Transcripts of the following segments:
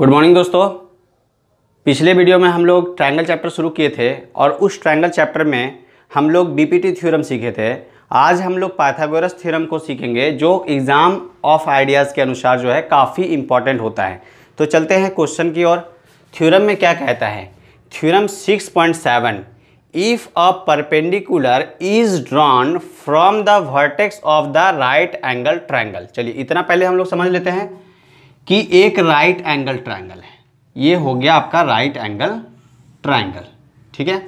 good morning दोस्तों पिछले video में हम लोग ट्रायंगल चैप्टर शुरू किए थे और उस ट्रायंगल चैप्टर में हम लोग बीपीटी थ्योरम सीखे थे आज हम लोग पाइथागोरस थ्योरम को सीखेंगे जो एग्ज़ाम ऑफ आइडियाज़ के अनुसार जो है काफ़ी इम्पॉर्टेंट होता है तो चलते हैं क्वेश्चन की ओर थ्योरम में क्या कहता है theorem 6.7 if a perpendicular is drawn from the vertex of the right angle triangle चलिए इतना पहले हम लोग समझ लेते हैं कि एक राइट एंगल ट्राइंगल है ये हो गया आपका राइट एंगल ट्राइंगल ठीक है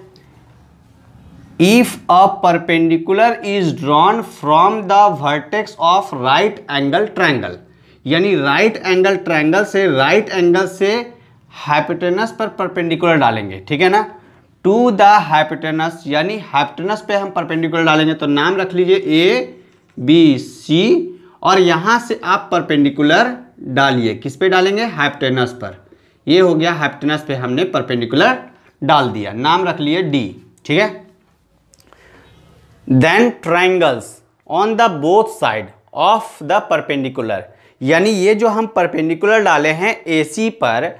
if a perpendicular is drawn from the vertex of right angle triangle यानी राइट एंगल ट्राइंगल से राइट एंगल से हाइपोटेनस पर परपेंडिकुलर डालेंगे ठीक है ना टू द हाइपोटेनस यानी हाइपोटेनस पे हम परपेंडिकुलर डालेंगे तो नाम रख लीजिए ए बी सी और यहां से आप परपेंडिकुलर डालिए किस पे डालेंगे हैप्टेनस पर ये हो गया हैप्टेनस पे हमने परपेंडिकुलर डाल दिया नाम रख लिए डी ठीक है then triangles on the both side of the perpendicular यानी ये जो हम परपेंडिकुलर डाले हैं ए पर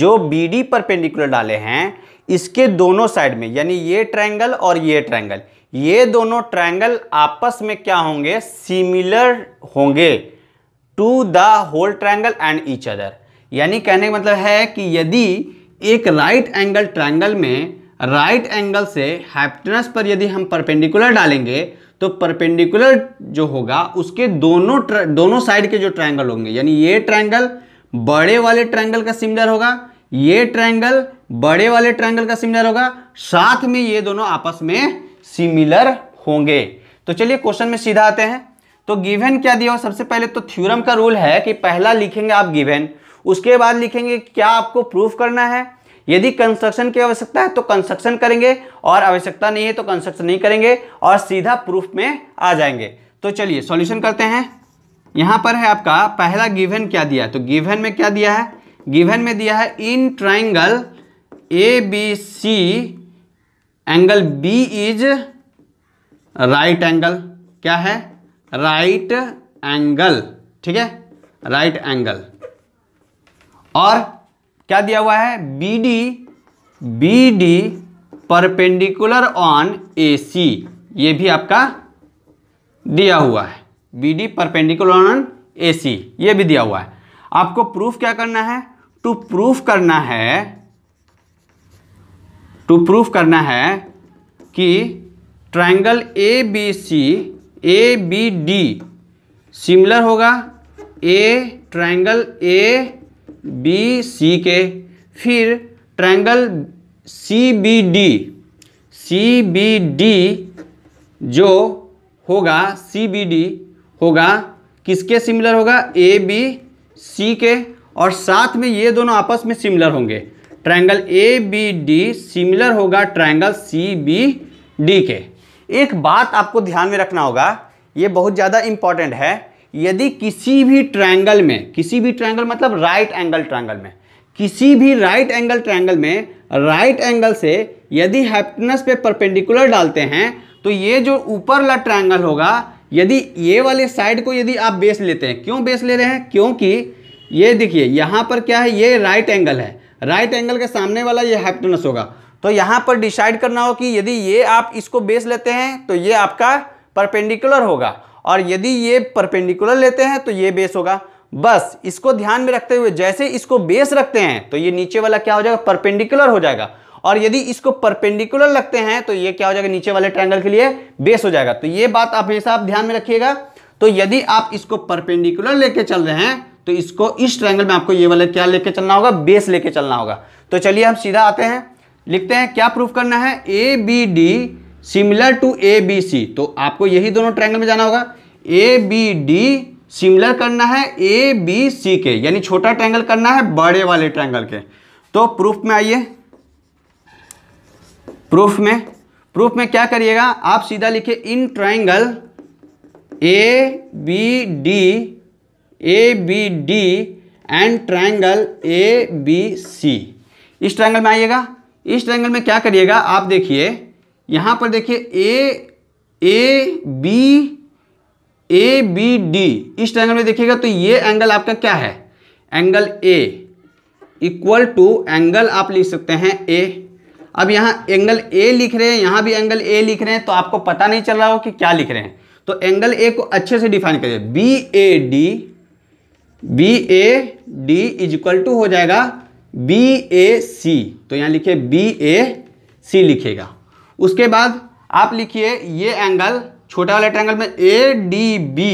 जो बी डी परपेंडिकुलर डाले हैं इसके दोनों साइड में यानी ये ट्राइंगल और ये ट्राइंगल ये दोनों ट्राइंगल आपस में क्या होंगे सिमिलर होंगे to the whole triangle and each other यानी कहने का मतलब है कि यदि एक राइट एंगल ट्रायंगल में राइट एंगल से हैप्टनस पर यदि हम परपेंडिकुलर डालेंगे तो परपेंडिकुलर जो होगा उसके दोनों दोनों साइड के जो ट्रायंगल होंगे यानी ये ट्रायंगल बड़े वाले ट्रायंगल का सिमिलर होगा ये ट्रायंगल बड़े वाले ट्रायंगल का सिमिलर होगा साथ में ये दोनों आपस में सिमिलर होंगे तो चलिए क्वेश्चन में सीधा आते हैं तो गिवन क्या दिया हो सबसे पहले तो थ्योरम का रूल है कि पहला लिखेंगे आप गिवन उसके बाद लिखेंगे क्या आपको प्रूफ करना है यदि कंस्ट्रक्शन की आवश्यकता है तो कंस्ट्रक्शन करेंगे और आवश्यकता नहीं है तो कंस्ट्रक्शन नहीं करेंगे और सीधा प्रूफ में आ जाएंगे तो चलिए सॉल्यूशन करते हैं यहां पर है आपका पहला गिवन क्या दिया है तो गिवन में क्या दिया है गिवन में दिया है in triangle A B C angle B is right angle क्या है राइट एंगल ठीक है राइट एंगल और क्या दिया हुआ है B D B D perpendicular on A C ये भी आपका दिया हुआ है B D perpendicular on A C ये भी दिया हुआ है आपको प्रूफ क्या करना है टू प्रूफ करना है टू प्रूफ करना है कि triangle A B C A B D similar होगा a triangle A B C के फिर triangle C B D C B D जो होगा सी बी डी होगा किसके सिमिलर होगा ए बी सी के और साथ में ये दोनों आपस में सिमिलर होंगे triangle A B D similar होगा ट्रायंगल सी बी डी के एक बात आपको ध्यान में रखना होगा ये बहुत ज़्यादा इंपॉर्टेंट है यदि किसी भी ट्रायंगल में किसी भी ट्रायंगल मतलब राइट एंगल ट्रायंगल में किसी भी राइट एंगल ट्रायंगल में राइट एंगल से यदि हैप्पीनेस पे परपेंडिकुलर डालते हैं तो ये जो ऊपर वाला ट्रायंगल होगा यदि ये वाले साइड को यदि आप बेस लेते हैं क्यों बेस ले रहे हैं क्योंकि ये देखिए यहाँ पर क्या है ये राइट एंगल है राइट एंगल के सामने वाला ये हैप्पीनेस होगा तो यहां पर डिसाइड करना हो कि यदि ये आप इसको बेस लेते हैं तो ये आपका परपेंडिकुलर होगा और यदि ये परपेंडिकुलर लेते हैं तो ये बेस होगा बस इसको ध्यान में रखते हुए जैसे इसको बेस रखते हैं तो ये नीचे वाला क्या हो जाएगा परपेंडिकुलर हो जाएगा और यदि इसको परपेंडिकुलर लगते हैं तो ये क्या हो जाएगा नीचे वाले ट्रायंगल के लिए बेस हो जाएगा तो ये बात आप हमेशा आप ध्यान में रखिएगा तो यदि आप इसको परपेंडिकुलर लेके चल रहे हैं तो इसको इस ट्रायंगल में आपको ये वाला क्या लेके चलना होगा बेस लेके चलना होगा तो चलिए हम सीधा आते हैं लिखते हैं क्या प्रूफ करना है A B D similar to A B C तो आपको यही दोनों ट्रायंगल में जाना होगा ए बी डी सिमिलर करना है ए बी सी के यानी छोटा ट्रायंगल करना है बड़े वाले ट्रायंगल के तो प्रूफ में आइए प्रूफ में प्रूफ में क्या करिएगा आप सीधा लिखिए in triangle A B D A B D and triangle A B C इस ट्राइंगल में आइएगा इस ट्रैंगल में क्या करिएगा आप देखिए यहाँ पर देखिए A A B A B D इस ट्रैंगल में देखिएगा तो ये एंगल आपका क्या है angle A equal to angle आप लिख सकते हैं ए अब यहाँ एंगल ए लिख रहे हैं यहाँ भी एंगल ए लिख रहे हैं तो आपको पता नहीं चल रहा हो कि क्या लिख रहे हैं तो एंगल ए को अच्छे से डिफाइन करिए B A D B A D is equal to हो जाएगा बी ए सी तो यहाँ लिखिए बी ए सी लिखेगा उसके बाद आप लिखिए ये एंगल छोटा वाला ट्रैंगल में A D B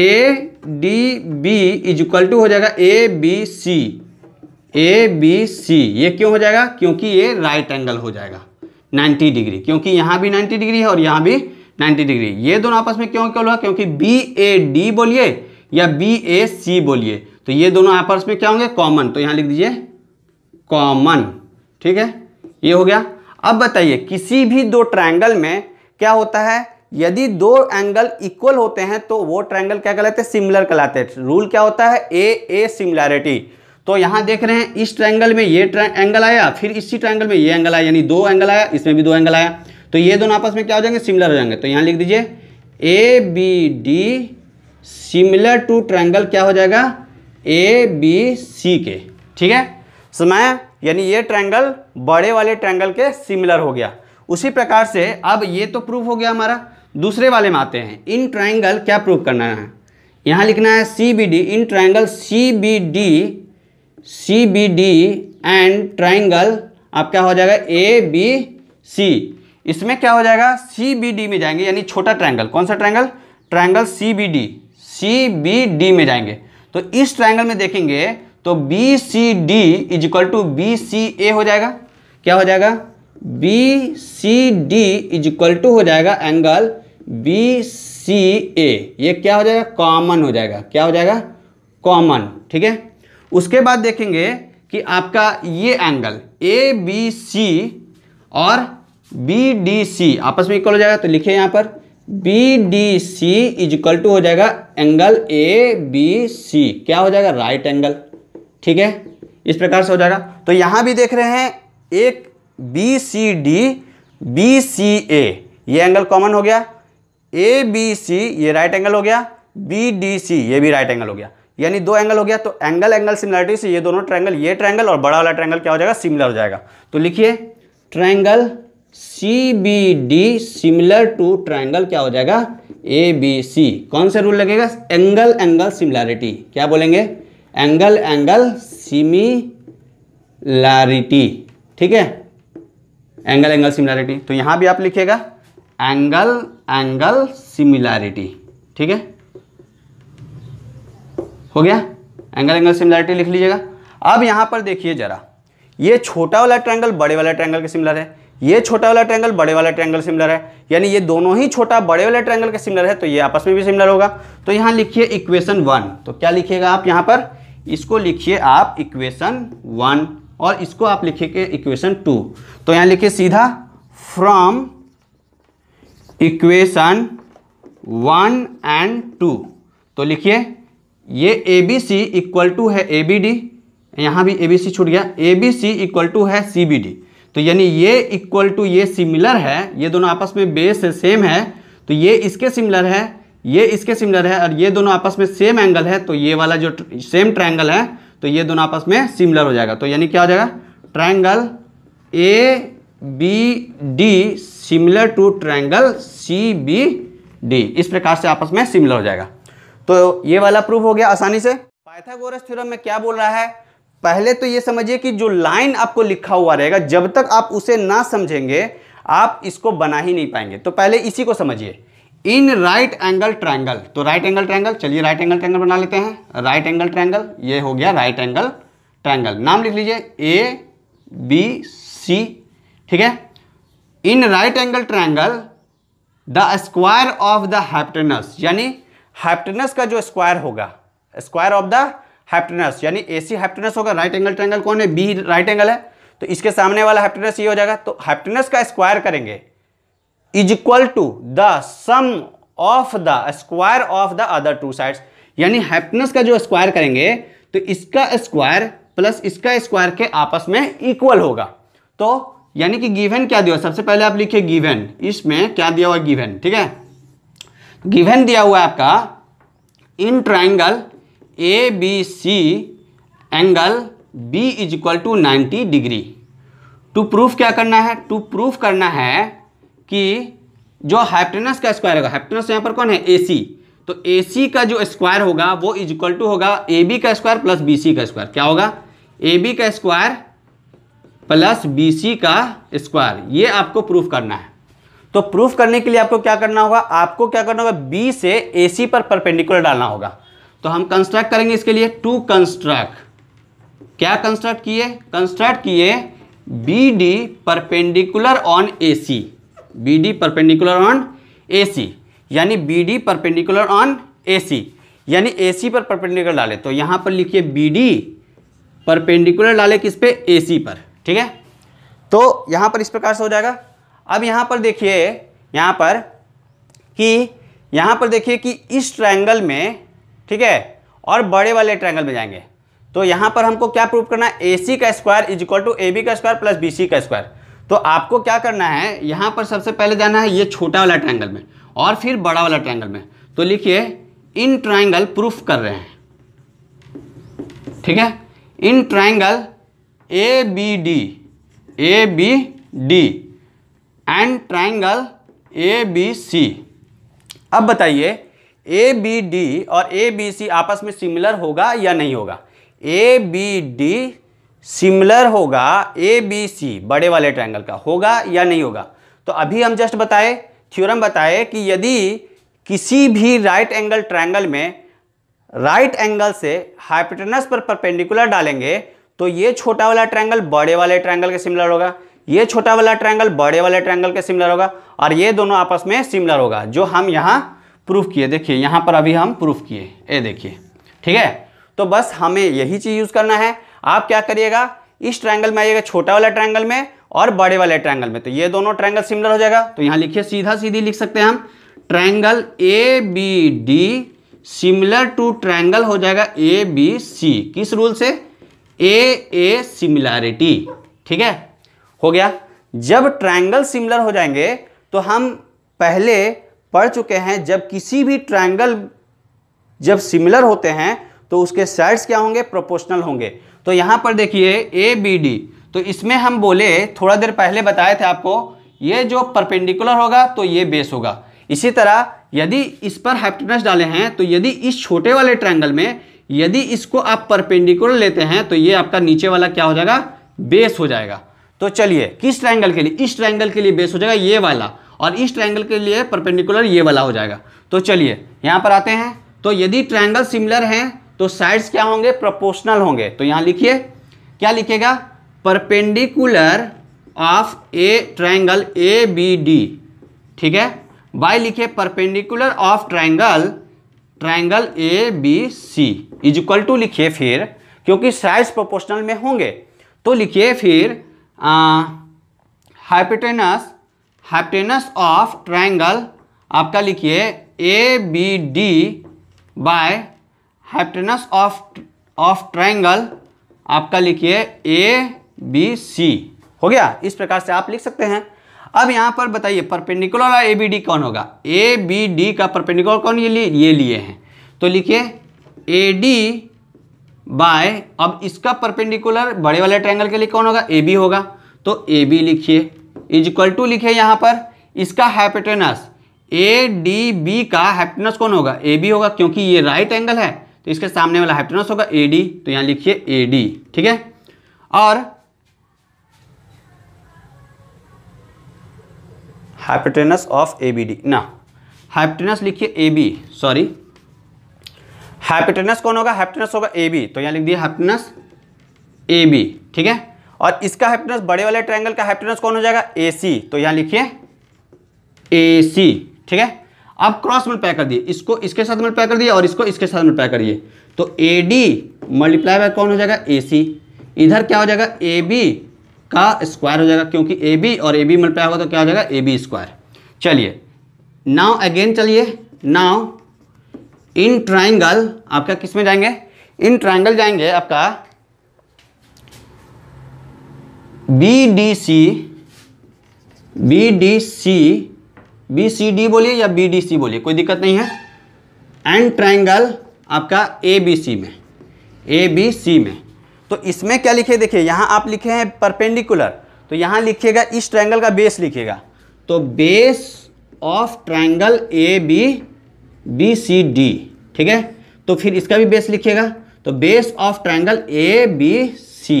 A D B is equal to हो जाएगा A B C A B सी ये क्यों हो जाएगा क्योंकि ये राइट एंगल हो जाएगा 90 डिग्री क्योंकि यहाँ भी 90 डिग्री है और यहाँ भी 90 डिग्री ये दोनों आपस में क्यों क्यों हुआ क्योंकि बी ए डी बोलिए या बी ए सी बोलिए तो ये दोनों आपस में क्या होंगे कॉमन तो यहाँ लिख दीजिए कॉमन ठीक है ये हो गया अब बताइए किसी भी दो ट्रायंगल में क्या होता है यदि दो एंगल इक्वल होते हैं तो वो ट्रायंगल क्या कहलाते हैं सिमिलर कहलाते हैं रूल क्या होता है ए ए सिमिलैरिटी तो यहां देख रहे हैं इस ट्रायंगल में ये एंगल आया फिर इसी ट्रायंगल में ये एंगल आया यानी दो एंगल आया इसमें भी दो एंगल आया तो ये दोनों आपस में क्या हो जाएंगे सिमिलर हो जाएंगे तो यहाँ लिख दीजिए A B D similar to triangle क्या हो जाएगा ए बी सी के ठीक है समय यानी ये ट्रायंगल बड़े वाले ट्रायंगल के सिमिलर हो गया उसी प्रकार से अब ये तो प्रूफ हो गया हमारा दूसरे वाले में आते हैं इन ट्रायंगल क्या प्रूफ करना है यहाँ लिखना है C B D in triangle C B D C B D and triangle क्या हो जाएगा ए बी सी इसमें क्या हो जाएगा सी बी डी में जाएंगे यानी छोटा ट्रायंगल कौन सा triangle triangle C B D C B D में जाएंगे तो इस ट्राइंगल में देखेंगे तो B C D is equal to B C A हो जाएगा क्या हो जाएगा B C D is equal to हो जाएगा एंगल बी सी ए ये क्या हो जाएगा कॉमन हो जाएगा क्या हो जाएगा कॉमन ठीक है उसके बाद देखेंगे कि आपका ये एंगल ए बी सी और बी डी सी आपस में इक्वल हो जाएगा तो लिखे यहां पर B D C is equal to हो जाएगा एंगल ए बी सी क्या हो जाएगा राइट एंगल ठीक है इस प्रकार से हो जाएगा तो यहाँ भी देख रहे हैं एक B C D B C A ये एंगल कॉमन हो गया ए बी सी ये राइट एंगल हो गया बी डी सी ये भी राइट एंगल हो गया यानी दो एंगल हो गया तो एंगल एंगल सिमिलरिटी से ये दोनों ट्रायंगल ये ट्रायंगल और बड़ा वाला ट्रायंगल क्या हो जाएगा सिमिलर हो जाएगा तो लिखिए triangle C B D similar to triangle क्या हो जाएगा ए बी सी कौन सा रूल लगेगा एंगल एंगल सिमिलैरिटी क्या बोलेंगे एंगल एंगल सिमिलैरिटी ठीक है एंगल एंगल सिमिलैरिटी तो यहां भी आप लिखिएगा एंगल एंगल सिमिलैरिटी ठीक है हो गया एंगल एंगल सिमिलैरिटी लिख लीजिएगा अब यहां पर देखिए जरा ये छोटा वाला ट्रायंगल बड़े वाला ट्रायंगल के सिमिलर है ये छोटा वाला ट्रैंगल बड़े वाला ट्रैंगल सिमिलर है यानी ये दोनों ही छोटा बड़े वाला ट्रैंगल के सिमिलर है तो ये आपस में भी सिमिलर होगा तो यहाँ लिखिए इक्वेशन वन तो क्या लिखिएगा आप यहाँ पर इसको लिखिए आप इक्वेशन वन और इसको आप लिखिए इक्वेशन टू तो यहाँ लिखिए सीधा from equation one and two तो लिखिए ये A B C equal to है ए बी डी यहाँ भी ए बी सी छूट गया A B C equal to है सी बी डी तो यानी ये इक्वल टू ये सिमिलर है ये दोनों आपस में बेस है सेम है तो ये इसके सिमिलर है ये इसके सिमिलर है और ये दोनों आपस में सेम एंगल है तो ये वाला जो सेम ट्रायंगल है तो ये दोनों आपस में सिमिलर हो जाएगा तो यानी क्या हो जाएगा triangle A B D similar to triangle C B D इस प्रकार से आपस में सिमिलर हो जाएगा तो ये वाला प्रूफ हो गया आसानी से पाइथागोरस थ्योरम में क्या बोल रहा है पहले तो ये समझिए कि जो लाइन आपको लिखा हुआ रहेगा जब तक आप उसे ना समझेंगे आप इसको बना ही नहीं पाएंगे तो पहले इसी को समझिए इन राइट एंगल ट्रायंगल तो राइट एंगल ट्रायंगल चलिए राइट एंगल ट्रायंगल बना लेते हैं राइट एंगल ट्रायंगल ये हो गया राइट एंगल ट्रायंगल नाम लिख लीजिए ए बी सी ठीक है in right angle triangle the square of the hypotenuse यानी हैप्टेनस का जो स्क्वायर होगा स्क्वायर ऑफ द हैप्टनस यानी ए सी हैप्टनस होगा राइट एंगल ट्रैंगल कौन है बी राइट एंगल है तो इसके सामने वाला हैप्टनस ये हो जाएगा तो हैप्टनस का स्क्वायर करेंगे is equal to the sum of the square of the other two sides यानी हैप्पीनेस का जो स्क्वायर करेंगे तो इसका स्क्वायर प्लस इसका स्क्वायर के आपस में इक्वल होगा तो यानी कि गिवन क्या दिया सबसे पहले आप लिखिए गिवन इसमें क्या दिया हुआ गिवन ठीक है गिवन दिया हुआ है आपका in triangle A B C angle B is equal to ninety degree to prove क्या करना है टू प्रूफ करना है कि जो हाइप्टनस का स्क्वायर होगा हैप्टेनस यहाँ पर कौन है ए सी तो ए सी का जो स्क्वायर होगा वो इज इक्वल टू होगा ए बी का स्क्वायर प्लस बी सी का स्क्वायर क्या होगा ए बी का स्क्वायर प्लस बी सी का स्क्वायर ये आपको प्रूफ करना है तो प्रूफ करने के लिए आपको क्या करना होगा आपको क्या करना होगा बी से ए सी पर परपेंडिकुलर डालना होगा तो हम कंस्ट्रक्ट करेंगे इसके लिए टू कंस्ट्रक्ट क्या कंस्ट्रक्ट किए कंस्ट्रक्ट किए B D perpendicular on A C B D perpendicular on A C यानी B D perpendicular on A C यानी ए सी पर परपेंडिकुलर डाले तो यहाँ पर लिखिए बी डी परपेंडिकुलर डाले किस पे ए सी पर ठीक है तो यहाँ पर इस प्रकार से हो जाएगा अब यहाँ पर देखिए यहाँ पर कि यहाँ पर देखिए कि इस ट्रायंगल में ठीक है और बड़े वाले ट्रायंगल में जाएंगे तो यहाँ पर हमको क्या प्रूव करना है ए सी का square is equal to A B का स्क्वायर प्लस बी सी का स्क्वायर तो आपको क्या करना है यहाँ पर सबसे पहले जाना है ये छोटा वाला ट्रायंगल में और फिर बड़ा वाला ट्रायंगल में तो लिखिए इन ट्रायंगल प्रूफ कर रहे हैं ठीक है in triangle A B D A B D and triangle A B C अब बताइए ए बी डी और ए बी सी आपस में सिमिलर होगा या नहीं होगा ए बी डी सिमिलर होगा ए बी सी बड़े वाले ट्रायंगल का होगा या नहीं होगा तो अभी हम जस्ट बताए थ्योरम बताए कि यदि किसी भी राइट एंगल ट्रायंगल में राइट एंगल से हाइपोटेनस पर परपेंडिकुलर डालेंगे तो ये छोटा वाला ट्रायंगल बड़े वाले ट्रायंगल के सिमिलर होगा ये छोटा वाला ट्रायंगल बड़े वाले ट्रायंगल के सिमिलर होगा और ये दोनों आपस में सिमिलर होगा जो हम यहाँ प्रूफ किए देखिए यहाँ पर अभी हम प्रूफ किए ये देखिए ठीक है तो बस हमें यही चीज़ यूज़ करना है आप क्या करिएगा इस ट्रायंगल में आइएगा छोटा वाला ट्रायंगल में और बड़े वाले ट्रायंगल में तो ये दोनों ट्रायंगल सिमिलर हो जाएगा तो यहाँ लिखिए सीधा सीधी लिख सकते हैं हम triangle A B D similar to triangle हो जाएगा ए बी सी किस रूल से ए ए सिमिलैरिटी ठीक है हो गया जब ट्रायंगल सिमिलर हो जाएंगे तो हम पहले पढ़ चुके हैं जब किसी भी ट्रायंगल जब सिमिलर होते हैं तो उसके साइड्स क्या होंगे प्रोपोर्शनल होंगे तो यहां पर देखिए ए बी डी तो इसमें हम बोले थोड़ा देर पहले बताए थे आपको ये जो परपेंडिकुलर होगा तो ये बेस होगा इसी तरह यदि इस पर हैप्टनस डाले हैं तो यदि इस छोटे वाले ट्रायंगल में यदि इसको आप परपेंडिकुलर लेते हैं तो ये आपका नीचे वाला क्या हो जाएगा बेस हो जाएगा तो चलिए किस ट्रायंगल के लिए इस ट्रायंगल के लिए बेस हो जाएगा ये वाला और इस ट्रायंगल के लिए परपेंडिकुलर ये वाला हो जाएगा तो चलिए यहाँ पर आते हैं तो यदि ट्रायंगल सिमिलर हैं तो साइड्स क्या होंगे प्रोपोर्शनल होंगे तो यहाँ लिखिए क्या लिखेगा perpendicular of a triangle A B D ठीक है बाय लिखिए perpendicular of triangle triangle A B C is equal to लिखिए फिर क्योंकि साइड्स प्रोपोर्शनल में होंगे तो लिखिए फिर हाइपोटेनस हैप्टेनस ऑफ ट्राइंगल आपका लिखिए A B D by hypotenuse of of triangle आपका लिखिए ए बी सी हो गया इस प्रकार से आप लिख सकते हैं अब यहाँ पर बताइए परपेंडिकुलर और ए बी डी कौन होगा ए बी डी का परपेंडिकुलर कौन ये लिए ये लिए हैं तो लिखिए ए डी बाय अब इसका परपेंडिकुलर बड़े वाले ट्रायंगल के लिए कौन होगा ए बी होगा तो ए बी लिखिए इज इक्वल टू लिखे यहाँ पर इसका हैपेटेनस ए डी बी का हैप्टेनस कौन होगा ए बी होगा क्योंकि ये राइट right एंगल है तो इसके सामने वाला हैप्टेनस होगा ए डी तो यहाँ लिखिए ए डी ठीक है और hypotenuse of A B D ना हैपटेनस लिखिए ए बी सॉरी हैपटेनस कौन होगा हैपटेनस होगा ए बी तो यहाँ लिख दिया हैपटेनस ए बी ठीक है और इसका हाइपोटेनस बड़े वाले ट्रायंगल का हाइपोटेनस कौन हो जाएगा ए सी तो यहाँ लिखिए ए सी ठीक है अब क्रॉस मल्टीप्लाई कर दिए इसको इसके साथ मल्टीप्लाई कर दिए और इसको इसके साथ मल्टीप्लाई करिए तो ए डी मल्टीप्लाई बाय कौन हो जाएगा ए सी इधर क्या हो जाएगा ए बी का स्क्वायर हो जाएगा क्योंकि ए बी और ए बी मल्टीप्लाई होगा तो क्या हो जाएगा ए बी स्क्वायर चलिए नाव अगेन चलिए नाव इन ट्राइंगल आपका किस में जाएंगे इन ट्राइंगल जाएंगे आपका B D C B D C B C D बोलिए या बी डी सी बोलिए कोई दिक्कत नहीं है एंड ट्राइंगल आपका ए बी सी में ए बी सी में तो इसमें क्या लिखे देखिए यहाँ आप लिखे हैं परपेंडिकुलर तो यहाँ लिखिएगा इस ट्राइंगल का बेस लिखिएगा तो base of triangle A B B C D ठीक है तो फिर इसका भी बेस लिखिएगा तो base of triangle A B C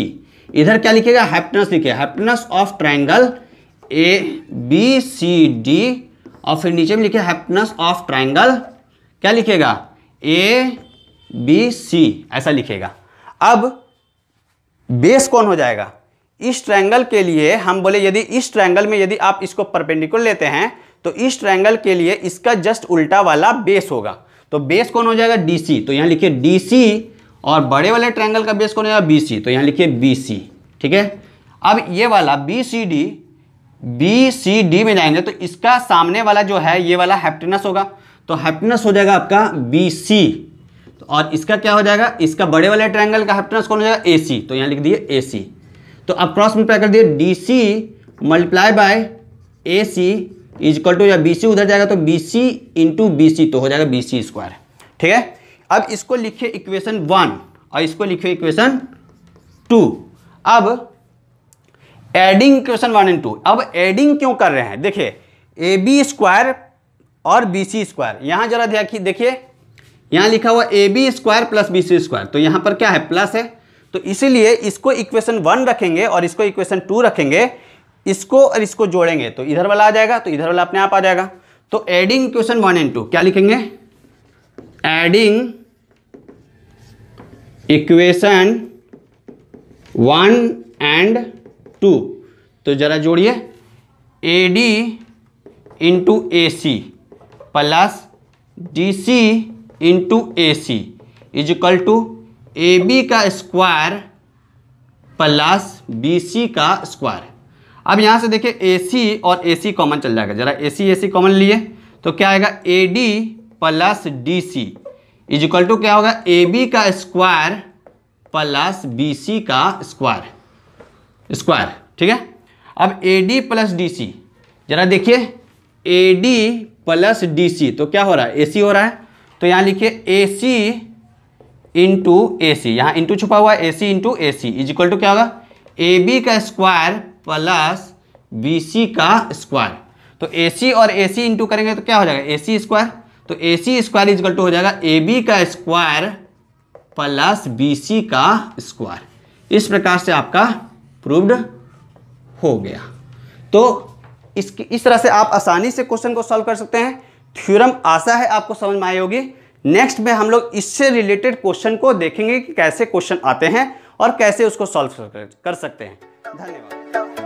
इधर क्या लिखेगा हैप्पीनेस लिखे hypotenuse of triangle A B C D और फिर नीचे में लिखे हैप्पीनेस ऑफ ट्राइंगल क्या लिखेगा ए बी सी ऐसा लिखेगा अब बेस कौन हो जाएगा इस ट्राइंगल के लिए हम बोले यदि इस ट्राइंगल में यदि आप इसको परपेंडिकुलर लेते हैं तो इस ट्राइंगल के लिए इसका जस्ट उल्टा वाला बेस होगा तो बेस कौन हो जाएगा डी सी तो यहां लिखिए डी सी और बड़े वाले ट्रायंगल का बेस कौन है बी सी तो यहाँ लिखिए बी सी ठीक है अब ये वाला B C D B C D में जाएंगे तो इसका सामने वाला जो है ये वाला हेप्टेनस होगा तो हेप्टेनस हो जाएगा आपका बी सी तो और इसका क्या हो जाएगा इसका बड़े वाले ट्रायंगल का हेप्टेनस कौन हो जाएगा ए सी तो यहाँ लिख दिए ए सी तो अब क्रॉस मल्टीप्लाई कर दिए D C multiply by A C is equal to या बी सी उधर जाएगा तो B C into B C तो हो जाएगा बी सी स्क्वायर ठीक है अब इसको लिखिए इक्वेशन वन और इसको लिखिए इक्वेशन टू अब adding equation one and two अब एडिंग क्यों कर रहे हैं देखिए ए बी स्क्वायर और बी सी स्क्वायर यहां जरा देखिए देखिए यहां लिखा हुआ A B square plus B C square तो यहां पर क्या है प्लस है तो इसीलिए इसको इक्वेशन वन रखेंगे और इसको इक्वेशन टू रखेंगे इसको और इसको जोड़ेंगे तो इधर वाला आ जाएगा तो इधर वाला अपने आप आ जाएगा तो adding equation one and two क्या लिखेंगे adding equation one and two तो जरा जोड़िए A D into A C plus D C into A C is equal to A B का स्क्वायर प्लस बी सी का स्क्वायर अब यहाँ से देखिए ए सी और ए सी कॉमन चल जाएगा जरा ए सी ए सी कॉमन लिए तो क्या आएगा A D plus D C is equal to क्या होगा ए बी का स्क्वायर प्लस बी सी का स्क्वायर स्क्वायर ठीक है अब A D plus D C जरा देखिए A D plus D C तो क्या हो रहा है ए सी हो रहा है तो यहाँ लिखिए ए सी इंटू ए सी यहाँ इंटू छुपा हुआ है A C into A C is equal to क्या होगा ए बी का स्क्वायर प्लस बी सी का स्क्वायर तो ए सी और ए सी इंटू करेंगे तो क्या हो जाएगा ए सी स्क्वायर तो A C square is equal to हो जाएगा ए बी का स्क्वायर प्लस बी सी का स्क्वायर इस प्रकार से आपका प्रूव्ड हो गया तो इस इस तरह से आप आसानी से क्वेश्चन को सॉल्व कर सकते हैं थ्योरम आशा है आपको समझ में आई होगी नेक्स्ट में हम लोग इससे रिलेटेड क्वेश्चन को देखेंगे कि कैसे क्वेश्चन आते हैं और कैसे उसको सॉल्व कर सकते हैं धन्यवाद